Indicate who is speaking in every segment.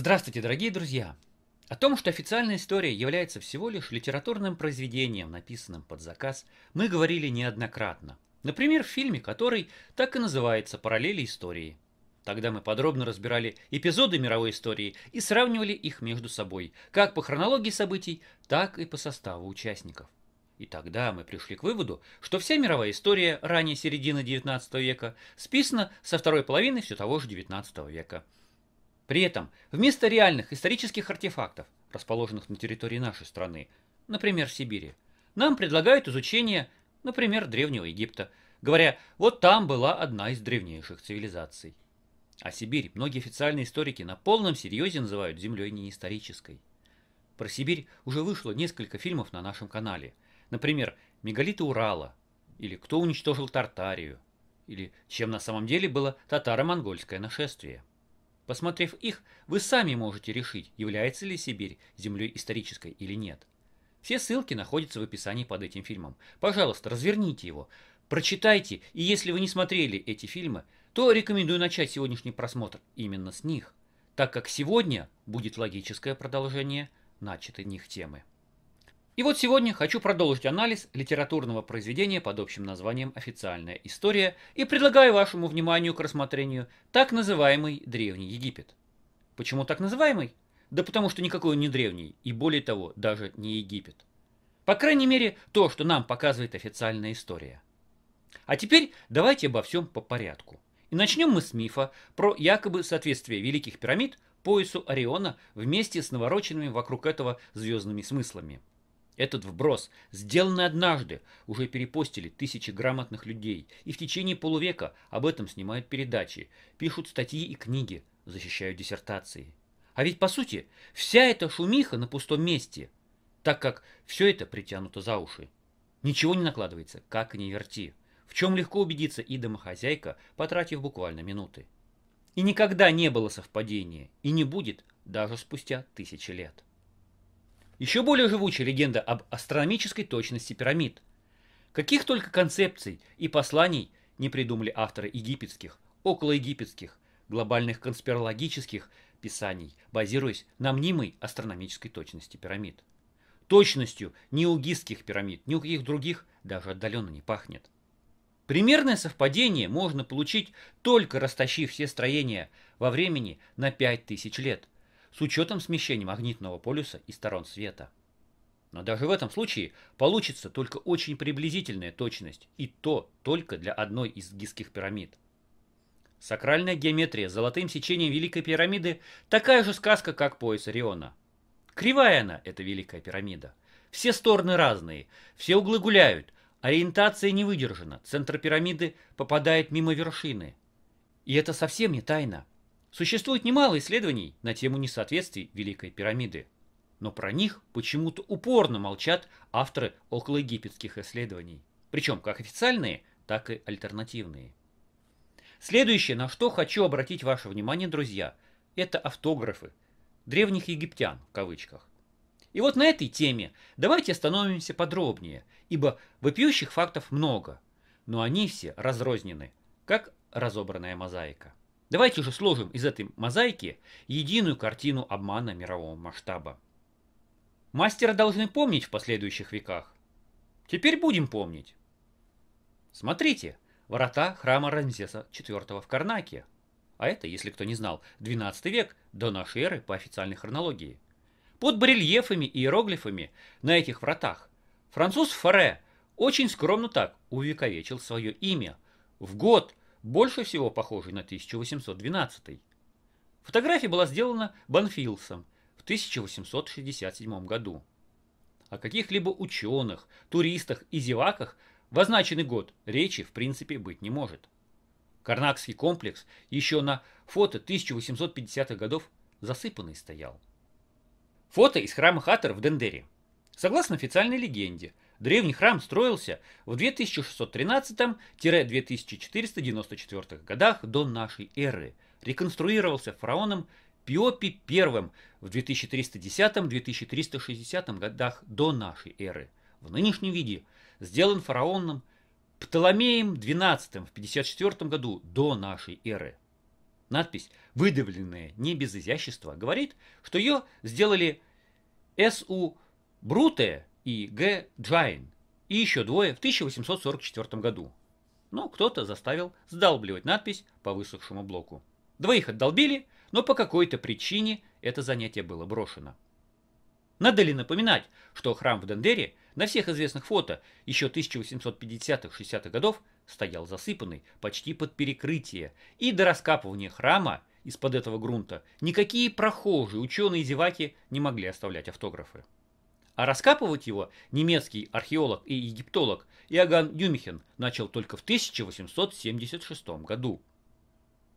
Speaker 1: Здравствуйте, дорогие друзья! О том, что официальная история является всего лишь литературным произведением, написанным под заказ, мы говорили неоднократно. Например, в фильме, который так и называется «Параллели истории». Тогда мы подробно разбирали эпизоды мировой истории и сравнивали их между собой, как по хронологии событий, так и по составу участников. И тогда мы пришли к выводу, что вся мировая история ранее середины XIX века списана со второй половины все того же XIX века – при этом вместо реальных исторических артефактов, расположенных на территории нашей страны, например, Сибири, нам предлагают изучение, например, Древнего Египта, говоря, вот там была одна из древнейших цивилизаций. А Сибирь многие официальные историки на полном серьезе называют землей неисторической. Про Сибирь уже вышло несколько фильмов на нашем канале. Например, «Мегалиты Урала», или «Кто уничтожил Тартарию», или «Чем на самом деле было татаро-монгольское нашествие». Посмотрев их, вы сами можете решить, является ли Сибирь землей исторической или нет. Все ссылки находятся в описании под этим фильмом. Пожалуйста, разверните его, прочитайте, и если вы не смотрели эти фильмы, то рекомендую начать сегодняшний просмотр именно с них, так как сегодня будет логическое продолжение начатой них темы. И вот сегодня хочу продолжить анализ литературного произведения под общим названием «Официальная история» и предлагаю вашему вниманию к рассмотрению так называемый Древний Египет. Почему так называемый? Да потому что никакой он не древний, и более того, даже не Египет. По крайней мере, то, что нам показывает официальная история. А теперь давайте обо всем по порядку. И начнем мы с мифа про якобы соответствие Великих Пирамид поясу Ориона вместе с навороченными вокруг этого звездными смыслами – этот вброс, сделанный однажды, уже перепостили тысячи грамотных людей, и в течение полувека об этом снимают передачи, пишут статьи и книги, защищают диссертации. А ведь, по сути, вся эта шумиха на пустом месте, так как все это притянуто за уши. Ничего не накладывается, как не верти, в чем легко убедиться и домохозяйка, потратив буквально минуты. И никогда не было совпадения, и не будет даже спустя тысячи лет. Еще более живуча легенда об астрономической точности пирамид. Каких только концепций и посланий не придумали авторы египетских, околоегипетских, глобальных конспирологических писаний, базируясь на мнимой астрономической точности пирамид. Точностью ни у гизских пирамид, ни у каких других даже отдаленно не пахнет. Примерное совпадение можно получить, только растащив все строения во времени на 5000 лет – с учетом смещения магнитного полюса и сторон света. Но даже в этом случае получится только очень приблизительная точность, и то только для одной из гизских пирамид. Сакральная геометрия с золотым сечением Великой пирамиды – такая же сказка, как пояс Ориона. Кривая она – эта Великая пирамида. Все стороны разные, все углы гуляют, ориентация не выдержана, центр пирамиды попадает мимо вершины. И это совсем не тайна. Существует немало исследований на тему несоответствий Великой пирамиды, но про них почему-то упорно молчат авторы околоегипетских исследований, причем как официальные, так и альтернативные. Следующее, на что хочу обратить ваше внимание, друзья, это автографы древних египтян в кавычках. И вот на этой теме давайте остановимся подробнее, ибо вопиющих фактов много, но они все разрознены, как разобранная мозаика. Давайте же сложим из этой мозаики единую картину обмана мирового масштаба. Мастера должны помнить в последующих веках. Теперь будем помнить. Смотрите, врата храма Рамзеса IV в Карнаке. А это, если кто не знал, 12 век до нашей эры по официальной хронологии. Под барельефами и иероглифами на этих вратах француз Форе очень скромно так увековечил свое имя. В год – больше всего похожий на 1812. Фотография была сделана Банфилсом в 1867 году. О каких-либо ученых, туристах и зеваках в означенный год речи в принципе быть не может. Карнакский комплекс еще на фото 1850-х годов засыпанный стоял. Фото из храма Хатер в Дендере. Согласно официальной легенде – Древний храм строился в 2613-2494 годах до нашей эры. Реконструировался фараоном Пиопи I в 2310-2360 годах до нашей эры. В нынешнем виде сделан фараоном Птоломеем XII в 54 году до нашей эры. Надпись, выдавленная не без изящества, говорит, что ее сделали С.У. Бруте и Г. Джайн, и еще двое в 1844 году. Но кто-то заставил сдалбливать надпись по высохшему блоку. Двоих отдолбили, но по какой-то причине это занятие было брошено. Надо ли напоминать, что храм в Дендере на всех известных фото еще 1850-60-х годов стоял засыпанный почти под перекрытие, и до раскапывания храма из-под этого грунта никакие прохожие, ученые и зеваки не могли оставлять автографы. А раскапывать его немецкий археолог и египтолог Иоганн Дюмихен начал только в 1876 году.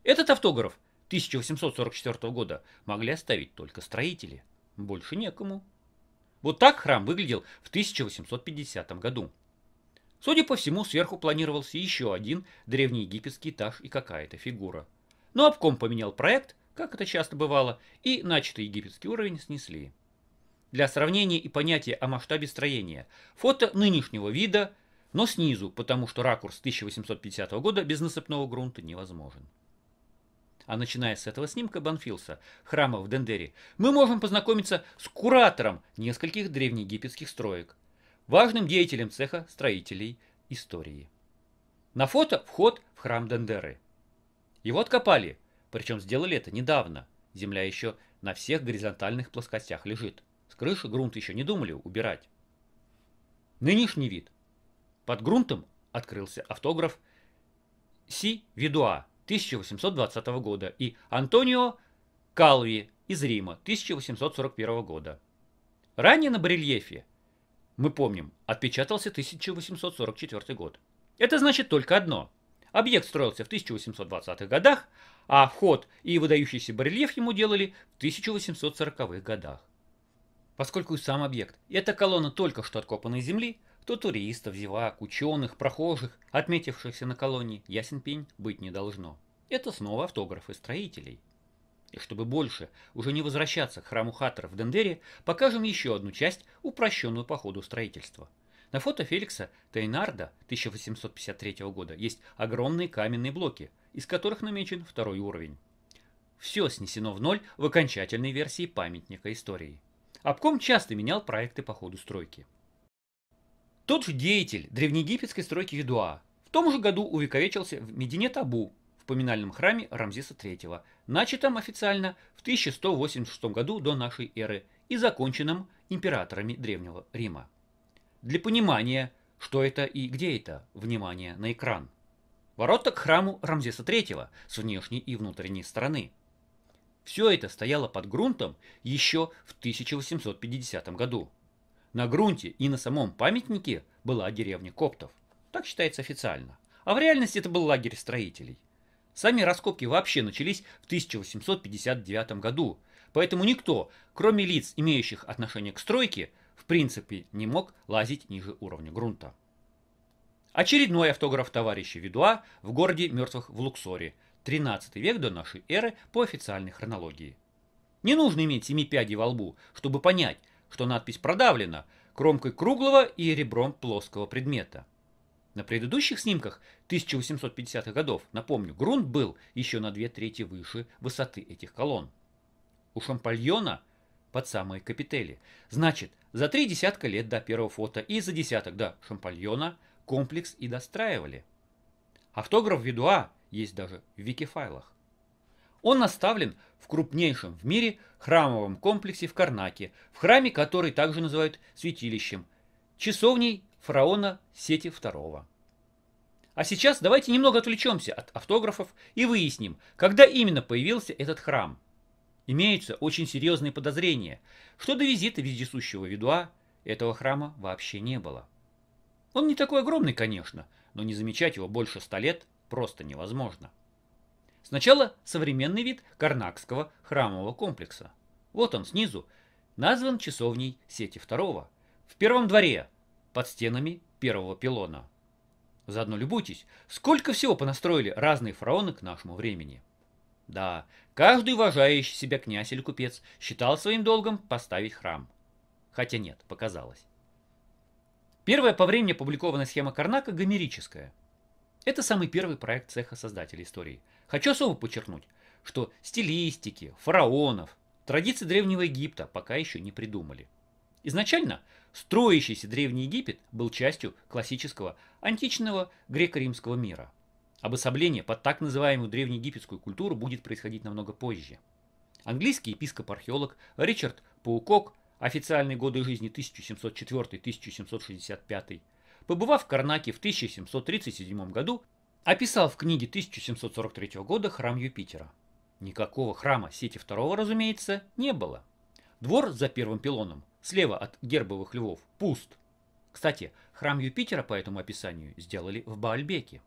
Speaker 1: Этот автограф 1844 года могли оставить только строители. Больше некому. Вот так храм выглядел в 1850 году. Судя по всему, сверху планировался еще один древнеегипетский этаж и какая-то фигура. Но обком поменял проект, как это часто бывало, и начатый египетский уровень снесли для сравнения и понятия о масштабе строения. Фото нынешнего вида, но снизу, потому что ракурс 1850 года без насыпного грунта невозможен. А начиная с этого снимка Банфилса, храма в Дендере, мы можем познакомиться с куратором нескольких древнеегипетских строек, важным деятелем цеха строителей истории. На фото вход в храм Дендеры. Его откопали, причем сделали это недавно. Земля еще на всех горизонтальных плоскостях лежит. С крыши грунт еще не думали убирать. Нынешний вид. Под грунтом открылся автограф Си Видуа 1820 года и Антонио Калви из Рима 1841 года. Ранее на барельефе, мы помним, отпечатался 1844 год. Это значит только одно. Объект строился в 1820-х годах, а вход и выдающийся барельеф ему делали в 1840-х годах поскольку и сам объект. и эта колонна только что откопанной земли, то туристов, зевак, ученых, прохожих, отметившихся на колонии ясен пень быть не должно. Это снова автографы строителей. И чтобы больше уже не возвращаться к храму Хаттера в Дендере, покажем еще одну часть, упрощенную по ходу строительства. На фото Феликса Тейнарда 1853 года есть огромные каменные блоки, из которых намечен второй уровень. Все снесено в ноль в окончательной версии памятника истории. Обком часто менял проекты по ходу стройки. Тот же деятель древнеегипетской стройки Ведуа в том же году увековечился в Медине Табу в поминальном храме Рамзиса III, начатом официально в 1186 году до нашей эры и законченном императорами Древнего Рима. Для понимания, что это и где это, внимание на экран. Ворота к храму Рамзеса III с внешней и внутренней стороны – все это стояло под грунтом еще в 1850 году. На грунте и на самом памятнике была деревня коптов. Так считается официально. А в реальности это был лагерь строителей. Сами раскопки вообще начались в 1859 году, поэтому никто, кроме лиц, имеющих отношение к стройке, в принципе не мог лазить ниже уровня грунта. Очередной автограф товарища Видуа в городе мертвых в Луксоре 13 век до нашей эры по официальной хронологии. Не нужно иметь семи пядей во лбу, чтобы понять, что надпись продавлена кромкой круглого и ребром плоского предмета. На предыдущих снимках 1850-х годов, напомню, грунт был еще на две трети выше высоты этих колонн. У Шампальона под самые капители. Значит, за три десятка лет до первого фото и за десяток до Шампальона комплекс и достраивали. Автограф Ведуа – есть даже в Викифайлах. Он оставлен в крупнейшем в мире храмовом комплексе в Карнаке, в храме, который также называют святилищем, часовней фараона Сети II. А сейчас давайте немного отвлечемся от автографов и выясним, когда именно появился этот храм. Имеются очень серьезные подозрения, что до визита вездесущего ведуа этого храма вообще не было. Он не такой огромный, конечно, но не замечать его больше ста лет просто невозможно. Сначала современный вид Карнакского храмового комплекса. Вот он снизу, назван часовней сети второго, в первом дворе, под стенами первого пилона. Заодно любуйтесь, сколько всего понастроили разные фараоны к нашему времени. Да, каждый уважающий себя князь или купец считал своим долгом поставить храм. Хотя нет, показалось. Первая по времени опубликованная схема Карнака гомерическая – это самый первый проект цеха создателей истории. Хочу особо подчеркнуть, что стилистики, фараонов, традиции Древнего Египта пока еще не придумали. Изначально строящийся Древний Египет был частью классического античного греко-римского мира. Обособление под так называемую древнеегипетскую культуру будет происходить намного позже. Английский епископ-археолог Ричард Паукок, официальные годы жизни 1704-1765, побывав в Карнаке в 1737 году, описал в книге 1743 года храм Юпитера. Никакого храма Сети II, разумеется, не было. Двор за первым пилоном, слева от гербовых львов, пуст. Кстати, храм Юпитера по этому описанию сделали в Баальбеке.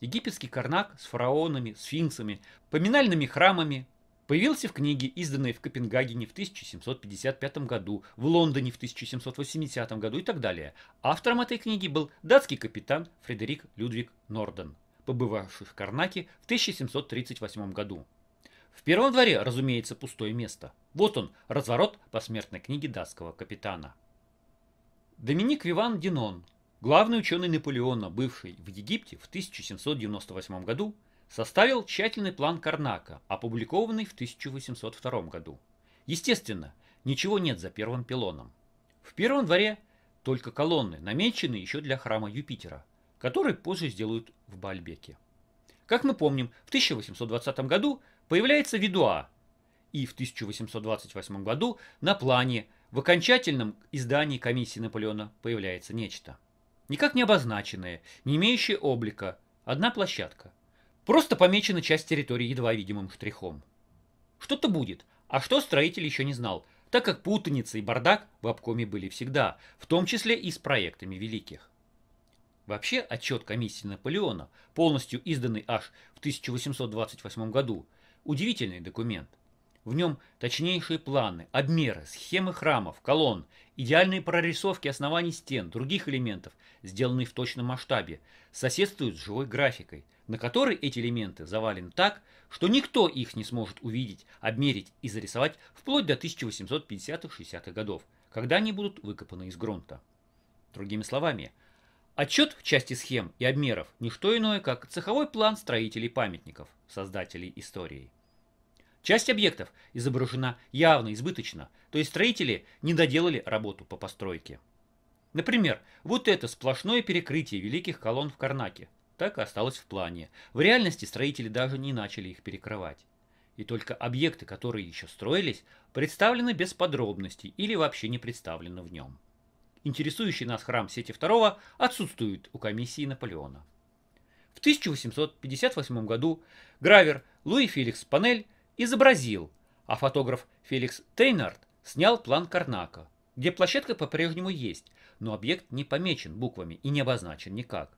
Speaker 1: Египетский Карнак с фараонами, сфинксами, поминальными храмами, Появился в книге, изданной в Копенгагене в 1755 году, в Лондоне в 1780 году и так далее. Автором этой книги был датский капитан Фредерик Людвиг Норден, побывавший в Карнаке в 1738 году. В первом дворе, разумеется, пустое место. Вот он, разворот посмертной книги датского капитана. Доминик Виван Динон, главный ученый Наполеона, бывший в Египте в 1798 году, составил тщательный план Карнака, опубликованный в 1802 году. Естественно, ничего нет за первым пилоном. В первом дворе только колонны, намеченные еще для храма Юпитера, который позже сделают в Бальбеке. Как мы помним, в 1820 году появляется Видуа, и в 1828 году на плане в окончательном издании комиссии Наполеона появляется нечто. Никак не обозначенное, не имеющее облика, одна площадка – Просто помечена часть территории едва видимым штрихом. Что-то будет, а что строитель еще не знал, так как путаница и бардак в обкоме были всегда, в том числе и с проектами великих. Вообще отчет комиссии Наполеона, полностью изданный аж в 1828 году, удивительный документ. В нем точнейшие планы, обмеры, схемы храмов, колонн, идеальные прорисовки оснований стен, других элементов, сделанные в точном масштабе, соседствуют с живой графикой – на которой эти элементы завалены так, что никто их не сможет увидеть, обмерить и зарисовать вплоть до 1850-60-х годов, когда они будут выкопаны из грунта. Другими словами, отчет в части схем и обмеров – не что иное, как цеховой план строителей памятников, создателей истории. Часть объектов изображена явно избыточно, то есть строители не доделали работу по постройке. Например, вот это сплошное перекрытие великих колонн в Карнаке – так и осталось в плане. В реальности строители даже не начали их перекрывать. И только объекты, которые еще строились, представлены без подробностей или вообще не представлены в нем. Интересующий нас храм Сети II отсутствует у комиссии Наполеона. В 1858 году гравер Луи Феликс Панель изобразил, а фотограф Феликс Тейнард снял план Карнака, где площадка по-прежнему есть, но объект не помечен буквами и не обозначен никак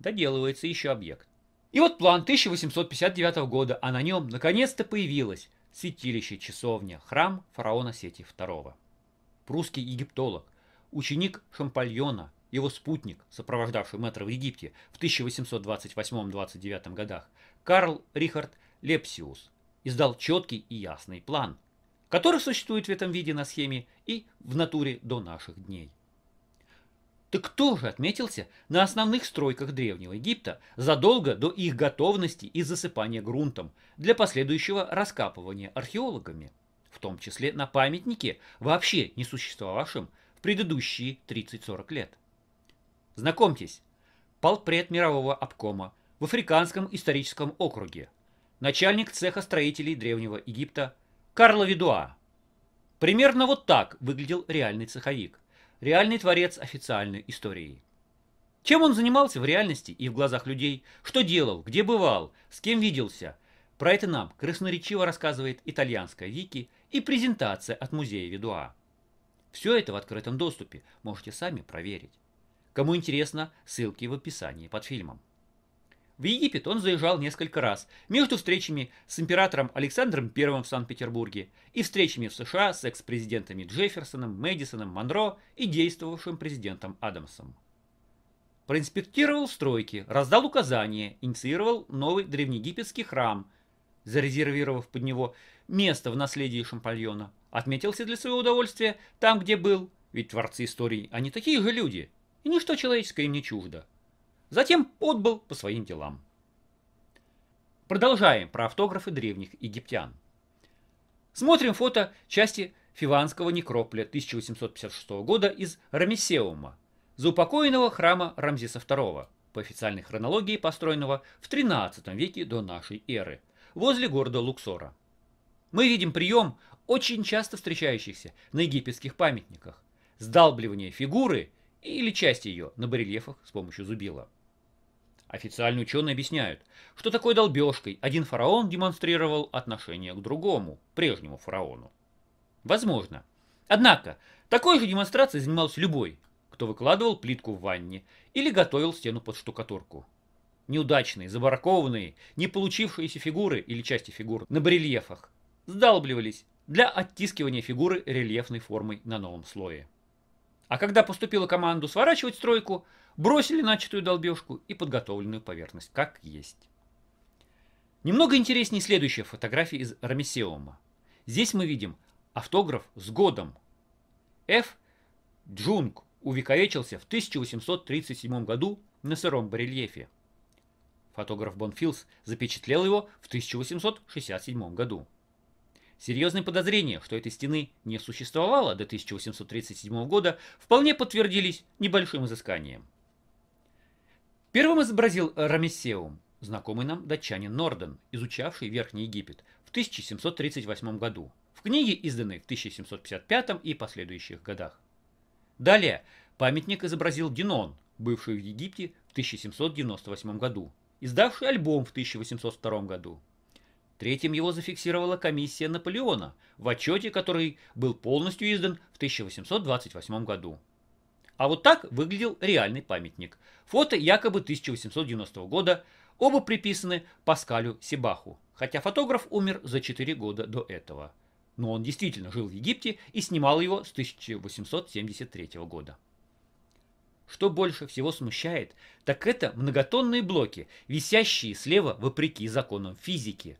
Speaker 1: доделывается еще объект. И вот план 1859 года, а на нем наконец-то появилось святилище, часовня, храм фараона Сети II. Прусский египтолог, ученик Шампальона, его спутник, сопровождавший Метра в Египте в 1828-29 годах, Карл Рихард Лепсиус, издал четкий и ясный план, который существует в этом виде на схеме и в натуре до наших дней. Так кто же отметился на основных стройках Древнего Египта задолго до их готовности и засыпания грунтом для последующего раскапывания археологами, в том числе на памятнике, вообще не существовавшем в предыдущие 30-40 лет? Знакомьтесь, полпред мирового обкома в Африканском историческом округе, начальник цеха строителей Древнего Египта Карло Видуа. Примерно вот так выглядел реальный цеховик – реальный творец официальной истории. Чем он занимался в реальности и в глазах людей, что делал, где бывал, с кем виделся, про это нам красноречиво рассказывает итальянская Вики и презентация от музея Ведуа. Все это в открытом доступе, можете сами проверить. Кому интересно, ссылки в описании под фильмом. В Египет он заезжал несколько раз, между встречами с императором Александром I в Санкт-Петербурге и встречами в США с экс-президентами Джефферсоном, Мэдисоном, Монро и действовавшим президентом Адамсом. Проинспектировал стройки, раздал указания, инициировал новый древнеегипетский храм, зарезервировав под него место в наследии Шампальона. Отметился для своего удовольствия там, где был, ведь творцы истории, они такие же люди, и ничто человеческое им не чуждо. Затем отбыл по своим делам. Продолжаем про автографы древних египтян. Смотрим фото части Фиванского некрополя 1856 года из Рамесеума, заупокоенного храма Рамзиса II, по официальной хронологии построенного в XIII веке до нашей эры, возле города Луксора. Мы видим прием, очень часто встречающийся на египетских памятниках – сдалбливание фигуры или части ее на барельефах с помощью зубила – Официальные ученые объясняют, что такой долбежкой один фараон демонстрировал отношение к другому, прежнему фараону. Возможно. Однако, такой же демонстрацией занимался любой, кто выкладывал плитку в ванне или готовил стену под штукатурку. Неудачные, забаракованные, не получившиеся фигуры или части фигур на барельефах сдалбливались для оттискивания фигуры рельефной формой на новом слое. А когда поступила команду сворачивать стройку – бросили начатую долбежку и подготовленную поверхность, как есть. Немного интереснее следующая фотография из Ромесеума. Здесь мы видим автограф с годом. Ф. Джунг увековечился в 1837 году на сыром барельефе. Фотограф Бонфилс запечатлел его в 1867 году. Серьезные подозрения, что этой стены не существовало до 1837 года, вполне подтвердились небольшим изысканием. Первым изобразил э, Рамесеум, знакомый нам датчанин Норден, изучавший Верхний Египет в 1738 году, в книге, изданной в 1755 и последующих годах. Далее памятник изобразил Динон, бывший в Египте в 1798 году, издавший альбом в 1802 году. Третьим его зафиксировала комиссия Наполеона в отчете, который был полностью издан в 1828 году. А вот так выглядел реальный памятник. Фото якобы 1890 года, оба приписаны Паскалю Себаху, хотя фотограф умер за 4 года до этого. Но он действительно жил в Египте и снимал его с 1873 года. Что больше всего смущает, так это многотонные блоки, висящие слева вопреки законам физики,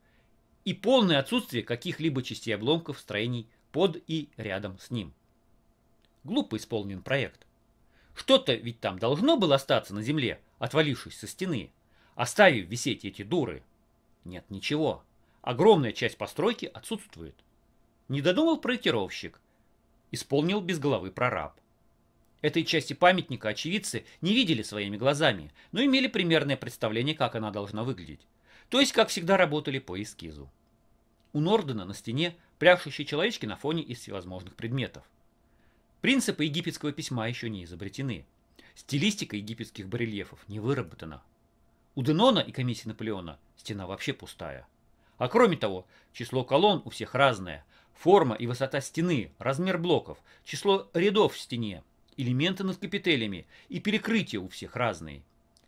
Speaker 1: и полное отсутствие каких-либо частей обломков строений под и рядом с ним. Глупо исполнен проект. Что-то ведь там должно было остаться на земле, отвалившись со стены, оставив висеть эти дуры. Нет, ничего. Огромная часть постройки отсутствует. Не додумал проектировщик. Исполнил без головы прораб. Этой части памятника очевидцы не видели своими глазами, но имели примерное представление, как она должна выглядеть. То есть, как всегда, работали по эскизу. У Нордена на стене прявшие человечки на фоне из всевозможных предметов – Принципы египетского письма еще не изобретены. Стилистика египетских барельефов не выработана. У Денона и комиссии Наполеона стена вообще пустая. А кроме того, число колонн у всех разное. Форма и высота стены, размер блоков, число рядов в стене, элементы над капителями и перекрытия у всех разные.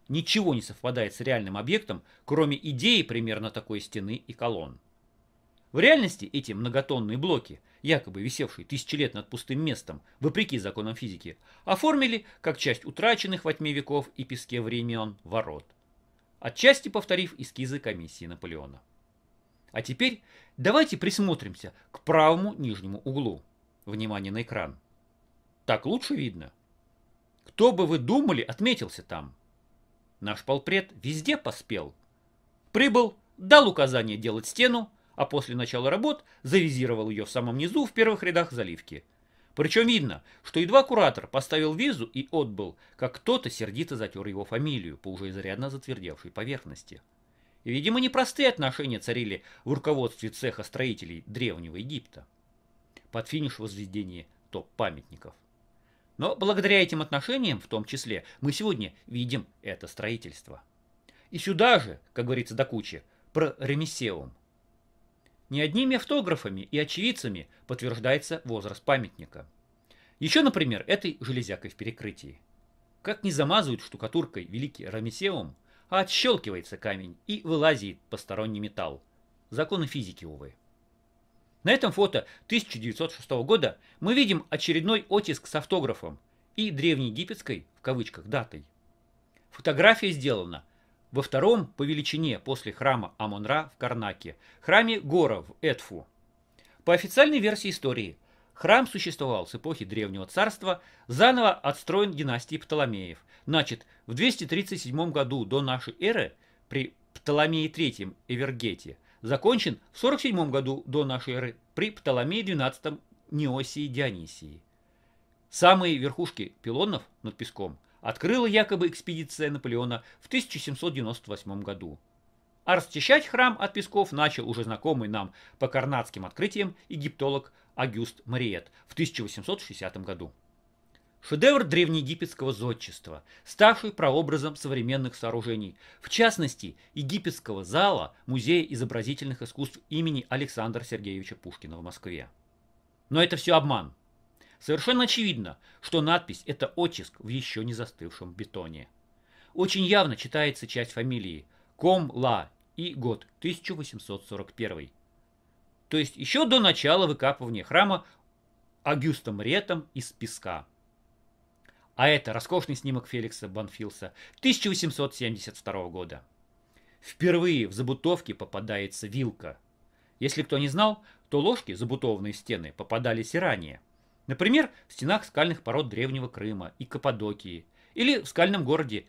Speaker 1: Ничего не совпадает с реальным объектом, кроме идеи примерно такой стены и колонн. В реальности эти многотонные блоки, якобы висевшие тысячи лет над пустым местом, вопреки законам физики, оформили как часть утраченных во тьме веков и песке времен ворот, отчасти повторив эскизы комиссии Наполеона. А теперь давайте присмотримся к правому нижнему углу. Внимание на экран. Так лучше видно? Кто бы вы думали, отметился там. Наш полпред везде поспел. Прибыл, дал указание делать стену, а после начала работ завизировал ее в самом низу в первых рядах заливки. Причем видно, что едва куратор поставил визу и отбыл, как кто-то сердито затер его фамилию по уже изрядно затвердевшей поверхности. И, видимо, непростые отношения царили в руководстве цеха строителей Древнего Египта. Под финиш возведения топ-памятников. Но благодаря этим отношениям, в том числе, мы сегодня видим это строительство. И сюда же, как говорится до кучи, про ремесеум – не одними автографами и очевидцами подтверждается возраст памятника. Еще, например, этой железякой в перекрытии. Как не замазывают штукатуркой великий Рамисеум, а отщелкивается камень и вылазит посторонний металл. Законы физики, увы. На этом фото 1906 года мы видим очередной оттиск с автографом и древнеегипетской, в кавычках, датой. Фотография сделана во втором по величине после храма Амонра в Карнаке, храме Гора в Эдфу. По официальной версии истории, храм существовал с эпохи Древнего Царства, заново отстроен династией Птоломеев. Значит, в 237 году до нашей эры при Птоломее III Эвергете, закончен в 47 году до нашей эры при Птоломее XII Неосии Дионисии. Самые верхушки пилонов над песком – открыла якобы экспедиция Наполеона в 1798 году. А расчищать храм от песков начал уже знакомый нам по карнадским открытиям египтолог Агюст Мариет в 1860 году. Шедевр древнеегипетского зодчества, ставший прообразом современных сооружений, в частности, египетского зала Музея изобразительных искусств имени Александра Сергеевича Пушкина в Москве. Но это все обман – Совершенно очевидно, что надпись – это оттиск в еще не застывшем бетоне. Очень явно читается часть фамилии – Ком-Ла и год 1841. То есть еще до начала выкапывания храма Агюстом Ретом из песка. А это роскошный снимок Феликса Банфилса 1872 года. Впервые в забутовке попадается вилка. Если кто не знал, то ложки, забутованные стены, попадались и ранее – Например, в стенах скальных пород Древнего Крыма и Каппадокии, или в скальном городе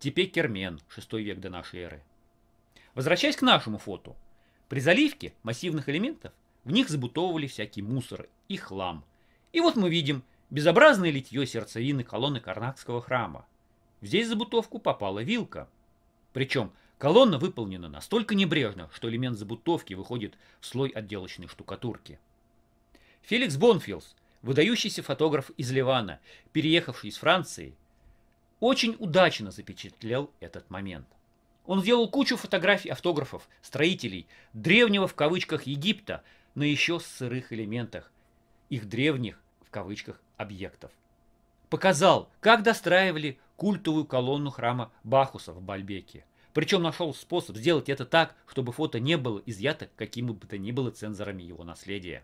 Speaker 1: Тепе-Кермен, 6 век до нашей эры. Возвращаясь к нашему фото. При заливке массивных элементов в них забутовывали всякий мусор и хлам. И вот мы видим безобразное литье сердцевины колонны Карнакского храма. Здесь забутовку попала вилка. Причем колонна выполнена настолько небрежно, что элемент забутовки выходит в слой отделочной штукатурки. Феликс Бонфилс – выдающийся фотограф из Ливана, переехавший из Франции, очень удачно запечатлел этот момент. Он сделал кучу фотографий автографов, строителей, древнего в кавычках Египта, но еще с сырых элементах, их древних в кавычках объектов. Показал, как достраивали культовую колонну храма Бахуса в Бальбеке. Причем нашел способ сделать это так, чтобы фото не было изъято каким бы то ни было цензорами его наследия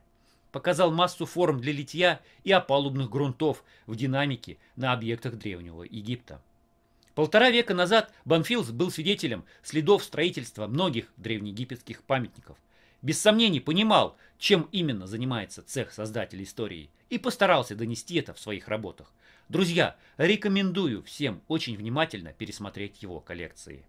Speaker 1: показал массу форм для литья и опалубных грунтов в динамике на объектах Древнего Египта. Полтора века назад Банфилс был свидетелем следов строительства многих древнеегипетских памятников. Без сомнений понимал, чем именно занимается цех создателей истории, и постарался донести это в своих работах. Друзья, рекомендую всем очень внимательно пересмотреть его коллекции.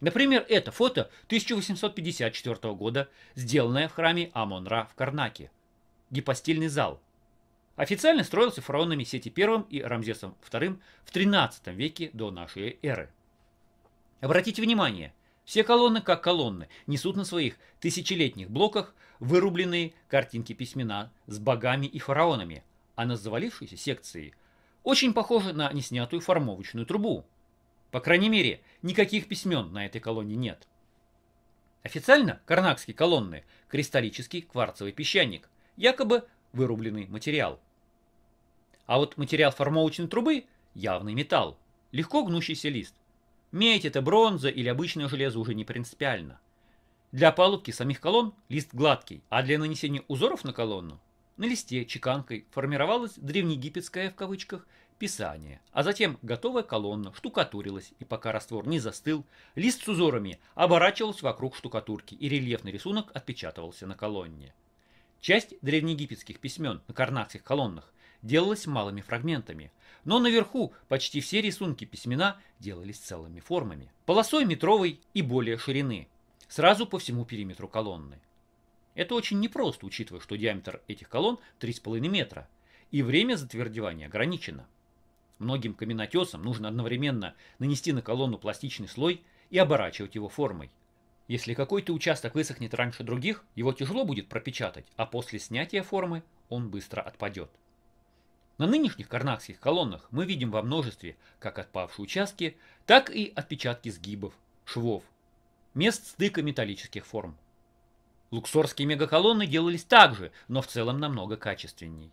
Speaker 1: Например, это фото 1854 года, сделанное в храме Амон-Ра в Карнаке – гипостильный зал. Официально строился фараонами Сети I и Рамзесом II в XIII веке до нашей эры. Обратите внимание, все колонны, как колонны, несут на своих тысячелетних блоках вырубленные картинки письмена с богами и фараонами, а на завалившейся секции очень похожи на неснятую формовочную трубу. По крайней мере, никаких письмен на этой колонне нет. Официально карнакские колонны – кристаллический кварцевый песчаник – якобы вырубленный материал. А вот материал формовочной трубы – явный металл, легко гнущийся лист. Медь – это бронза или обычное железо уже не принципиально. Для палубки самих колонн лист гладкий, а для нанесения узоров на колонну на листе чеканкой формировалось древнеегипетское в кавычках писание, а затем готовая колонна штукатурилась, и пока раствор не застыл, лист с узорами оборачивался вокруг штукатурки, и рельефный рисунок отпечатывался на колонне. Часть древнеегипетских письмен на карнакских колоннах делалась малыми фрагментами, но наверху почти все рисунки письмена делались целыми формами, полосой метровой и более ширины, сразу по всему периметру колонны. Это очень непросто, учитывая, что диаметр этих колонн 3,5 метра, и время затвердевания ограничено. Многим каменотесам нужно одновременно нанести на колонну пластичный слой и оборачивать его формой – если какой-то участок высохнет раньше других, его тяжело будет пропечатать, а после снятия формы он быстро отпадет. На нынешних карнакских колоннах мы видим во множестве как отпавшие участки, так и отпечатки сгибов, швов, мест стыка металлических форм. Луксорские мегаколонны делались так же, но в целом намного качественней.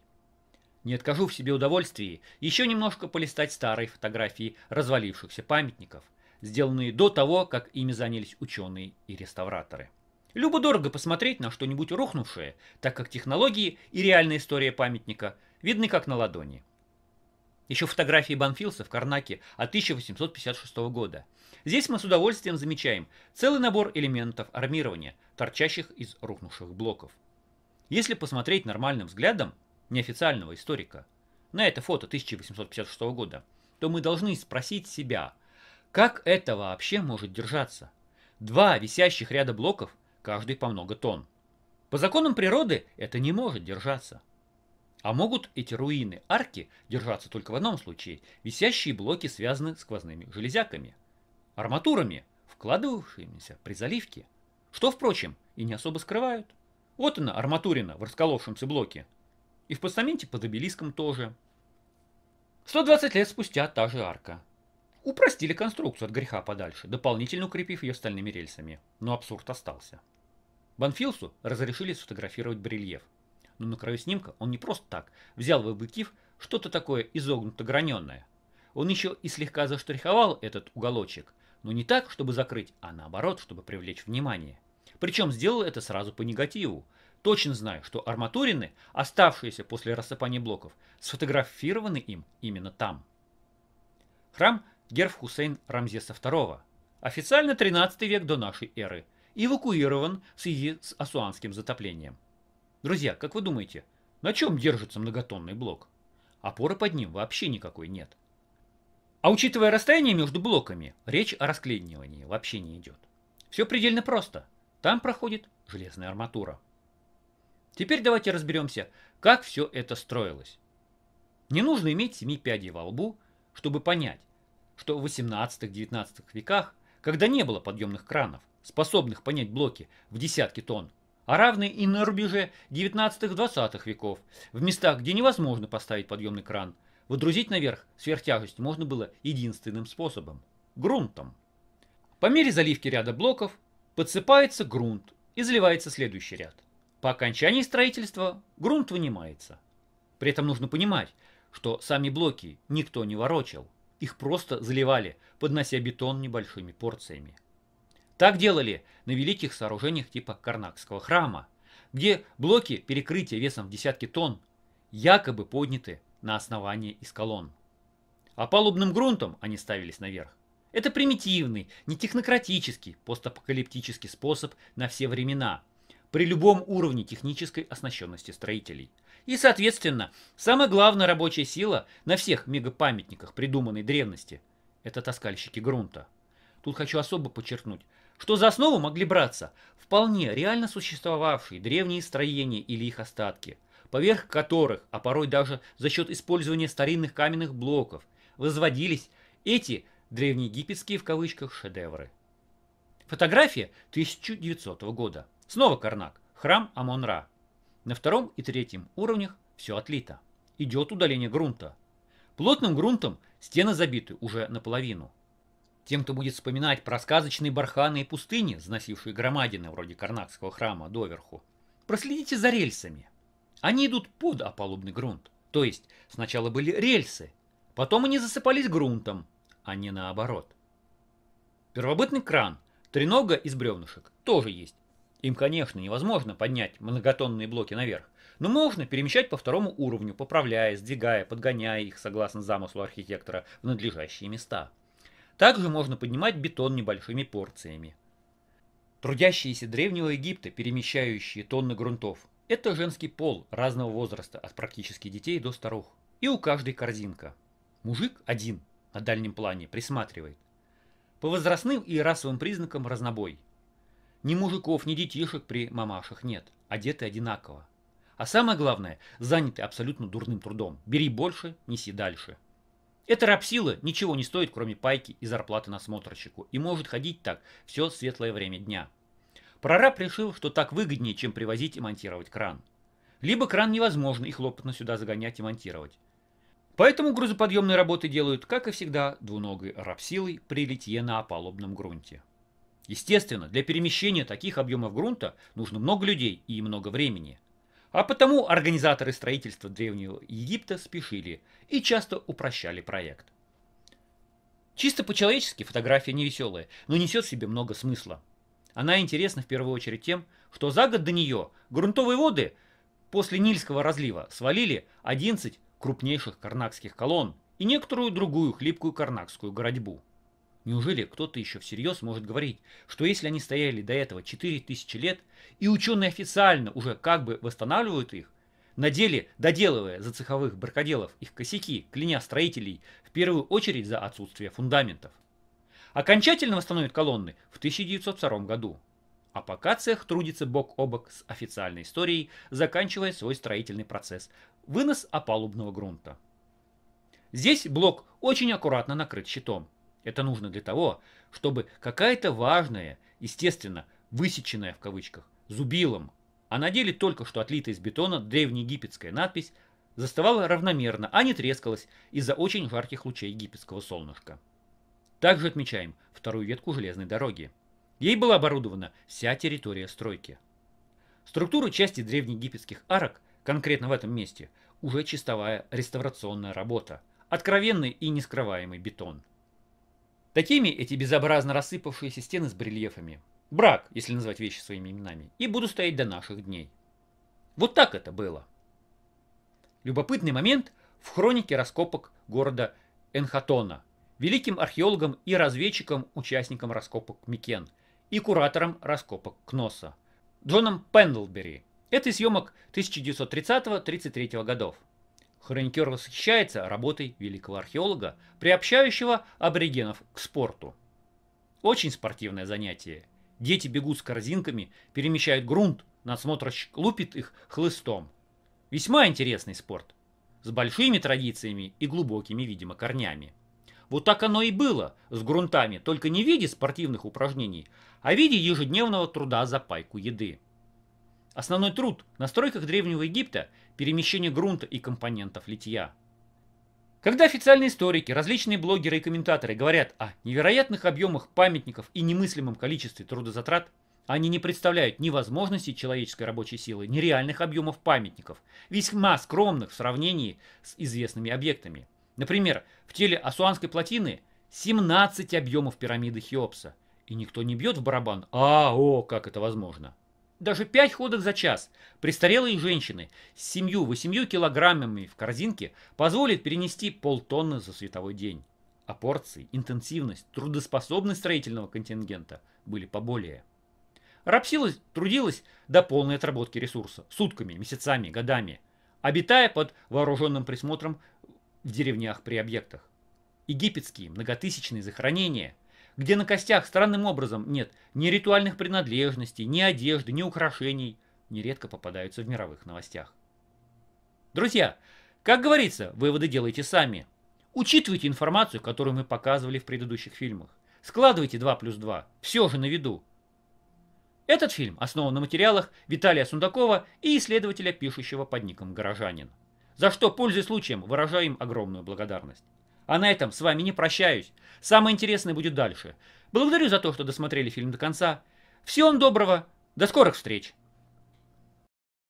Speaker 1: Не откажу в себе удовольствии еще немножко полистать старые фотографии развалившихся памятников, сделанные до того, как ими занялись ученые и реставраторы. Любо-дорого посмотреть на что-нибудь рухнувшее, так как технологии и реальная история памятника видны как на ладони. Еще фотографии Банфилса в Карнаке от 1856 года. Здесь мы с удовольствием замечаем целый набор элементов армирования, торчащих из рухнувших блоков. Если посмотреть нормальным взглядом неофициального историка на это фото 1856 года, то мы должны спросить себя – как это вообще может держаться? Два висящих ряда блоков, каждый по много тонн. По законам природы это не может держаться. А могут эти руины, арки, держаться только в одном случае. Висящие блоки связаны сквозными железяками, арматурами, вкладывавшимися при заливке. Что, впрочем, и не особо скрывают. Вот она, арматурина в расколовшемся блоке. И в постаменте под обелиском тоже. 120 лет спустя та же арка. Упростили конструкцию от греха подальше, дополнительно укрепив ее стальными рельсами. Но абсурд остался. Банфилсу разрешили сфотографировать барельеф. Но на краю снимка он не просто так взял в объектив что-то такое изогнуто-граненное. Он еще и слегка заштриховал этот уголочек, но не так, чтобы закрыть, а наоборот, чтобы привлечь внимание. Причем сделал это сразу по негативу, точно зная, что арматурины, оставшиеся после рассыпания блоков, сфотографированы им именно там. Храм Герф Хусейн Рамзеса II, официально 13 век до нашей эры, эвакуирован в связи с асуанским затоплением. Друзья, как вы думаете, на чем держится многотонный блок? Опоры под ним вообще никакой нет. А учитывая расстояние между блоками, речь о расклинивании вообще не идет. Все предельно просто. Там проходит железная арматура. Теперь давайте разберемся, как все это строилось. Не нужно иметь семи пядей во лбу, чтобы понять, что в 18-19 веках, когда не было подъемных кранов, способных понять блоки в десятки тонн, а равны и на рубеже 19-20 веков, в местах, где невозможно поставить подъемный кран, выдрузить наверх сверхтяжесть можно было единственным способом – грунтом. По мере заливки ряда блоков подсыпается грунт и заливается следующий ряд. По окончании строительства грунт вынимается. При этом нужно понимать, что сами блоки никто не ворочал их просто заливали, поднося бетон небольшими порциями. Так делали на великих сооружениях типа Карнакского храма, где блоки перекрытия весом в десятки тонн якобы подняты на основании из колонн. А палубным грунтом они ставились наверх. Это примитивный, не технократический, постапокалиптический способ на все времена, при любом уровне технической оснащенности строителей – и, соответственно, самая главная рабочая сила на всех мегапамятниках придуманной древности – это таскальщики грунта. Тут хочу особо подчеркнуть, что за основу могли браться вполне реально существовавшие древние строения или их остатки, поверх которых, а порой даже за счет использования старинных каменных блоков, возводились эти древнеегипетские в кавычках шедевры. Фотография 1900 года. Снова Карнак, храм Амонра. На втором и третьем уровнях все отлито. Идет удаление грунта. Плотным грунтом стены забиты уже наполовину. Тем, кто будет вспоминать про сказочные барханы и пустыни, сносившие громадины вроде Карнакского храма доверху, проследите за рельсами. Они идут под опалубный грунт. То есть сначала были рельсы, потом они засыпались грунтом, а не наоборот. Первобытный кран, тренога из бревнышек, тоже есть им, конечно, невозможно поднять многотонные блоки наверх, но можно перемещать по второму уровню, поправляя, сдвигая, подгоняя их, согласно замыслу архитектора, в надлежащие места. Также можно поднимать бетон небольшими порциями. Трудящиеся Древнего Египта, перемещающие тонны грунтов, это женский пол разного возраста, от практически детей до старух. И у каждой корзинка. Мужик один, на дальнем плане, присматривает. По возрастным и расовым признакам разнобой. Ни мужиков, ни детишек при мамашах нет. Одеты одинаково. А самое главное, заняты абсолютно дурным трудом. Бери больше, неси дальше. Эта рабсила ничего не стоит, кроме пайки и зарплаты насмотрщику, и может ходить так все светлое время дня. Прораб решил, что так выгоднее, чем привозить и монтировать кран. Либо кран невозможно и хлопотно сюда загонять и монтировать. Поэтому грузоподъемные работы делают, как и всегда, двуногой рабсилой при литье на опалубном грунте. Естественно, для перемещения таких объемов грунта нужно много людей и много времени. А потому организаторы строительства Древнего Египта спешили и часто упрощали проект. Чисто по-человечески фотография невеселая, но несет в себе много смысла. Она интересна в первую очередь тем, что за год до нее грунтовые воды после Нильского разлива свалили 11 крупнейших карнакских колонн и некоторую другую хлипкую карнакскую городьбу – Неужели кто-то еще всерьез может говорить, что если они стояли до этого 4000 лет, и ученые официально уже как бы восстанавливают их, на деле доделывая за цеховых баркоделов их косяки, клиня строителей, в первую очередь за отсутствие фундаментов. Окончательно восстановят колонны в 1902 году. А пока цех трудится бок о бок с официальной историей, заканчивая свой строительный процесс – вынос опалубного грунта. Здесь блок очень аккуратно накрыт щитом – это нужно для того, чтобы какая-то важная, естественно, высеченная в кавычках, зубилом, а на деле только что отлитая из бетона древнеегипетская надпись заставала равномерно, а не трескалась из-за очень жарких лучей египетского солнышка. Также отмечаем вторую ветку железной дороги. Ей была оборудована вся территория стройки. Структуру части древнеегипетских арок, конкретно в этом месте, уже чистовая реставрационная работа, откровенный и нескрываемый бетон – Такими эти безобразно рассыпавшиеся стены с барельефами. Брак, если назвать вещи своими именами. И буду стоять до наших дней. Вот так это было. Любопытный момент в хронике раскопок города Энхатона, великим археологом и разведчиком-участником раскопок Микен и куратором раскопок Кноса, Джоном Пендлбери. Это съемок 1930-33 годов. Хроникер восхищается работой великого археолога, приобщающего аборигенов к спорту. Очень спортивное занятие. Дети бегут с корзинками, перемещают грунт, надсмотрщик лупит их хлыстом. Весьма интересный спорт. С большими традициями и глубокими, видимо, корнями. Вот так оно и было с грунтами, только не в виде спортивных упражнений, а в виде ежедневного труда за пайку еды. Основной труд на стройках Древнего Египта – перемещение грунта и компонентов литья. Когда официальные историки, различные блогеры и комментаторы говорят о невероятных объемах памятников и немыслимом количестве трудозатрат, они не представляют ни возможностей человеческой рабочей силы, ни реальных объемов памятников, весьма скромных в сравнении с известными объектами. Например, в теле Асуанской плотины 17 объемов пирамиды Хеопса. И никто не бьет в барабан «А, о, как это возможно!» даже 5 ходок за час. Престарелые женщины с 7-8 килограммами в корзинке позволит перенести полтонны за световой день. А порции, интенсивность, трудоспособность строительного контингента были поболее. Рапсила трудилась до полной отработки ресурса, сутками, месяцами, годами, обитая под вооруженным присмотром в деревнях при объектах. Египетские многотысячные захоронения – где на костях странным образом нет ни ритуальных принадлежностей, ни одежды, ни украшений, нередко попадаются в мировых новостях. Друзья, как говорится, выводы делайте сами. Учитывайте информацию, которую мы показывали в предыдущих фильмах. Складывайте 2 плюс 2, все же на виду. Этот фильм основан на материалах Виталия Сундакова и исследователя, пишущего под ником «Горожанин», за что, пользуясь случаем, выражаем огромную благодарность. А на этом с вами не прощаюсь. Самое интересное будет дальше. Благодарю за то, что досмотрели фильм до конца. Всем доброго. До скорых встреч.